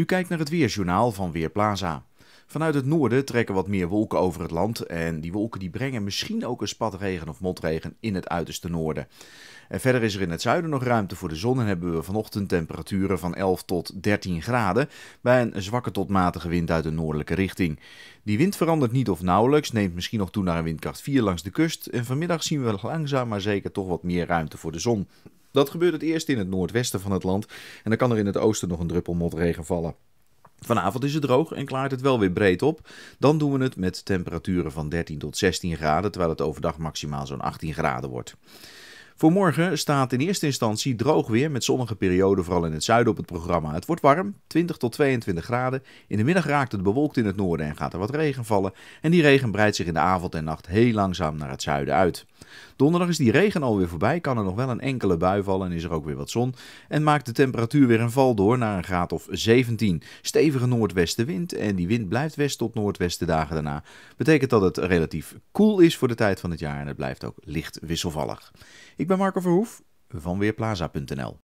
U kijkt naar het Weerjournaal van Weerplaza. Vanuit het noorden trekken wat meer wolken over het land en die wolken die brengen misschien ook een spatregen of motregen in het uiterste noorden. En verder is er in het zuiden nog ruimte voor de zon en hebben we vanochtend temperaturen van 11 tot 13 graden bij een zwakke tot matige wind uit de noordelijke richting. Die wind verandert niet of nauwelijks, neemt misschien nog toe naar een windkracht 4 langs de kust en vanmiddag zien we langzaam maar zeker toch wat meer ruimte voor de zon. Dat gebeurt het eerst in het noordwesten van het land en dan kan er in het oosten nog een druppel motregen vallen. Vanavond is het droog en klaart het wel weer breed op. Dan doen we het met temperaturen van 13 tot 16 graden, terwijl het overdag maximaal zo'n 18 graden wordt. Voor morgen staat in eerste instantie droog weer met zonnige perioden, vooral in het zuiden op het programma. Het wordt warm, 20 tot 22 graden. In de middag raakt het bewolkt in het noorden en gaat er wat regen vallen. En die regen breidt zich in de avond en nacht heel langzaam naar het zuiden uit. Donderdag is die regen alweer voorbij, kan er nog wel een enkele bui vallen en is er ook weer wat zon. En maakt de temperatuur weer een val door naar een graad of 17. Stevige noordwestenwind en die wind blijft west tot noordwesten dagen daarna. Betekent dat het relatief koel is voor de tijd van het jaar en het blijft ook licht wisselvallig. Ik ben Marco Verhoef van Weerplaza.nl.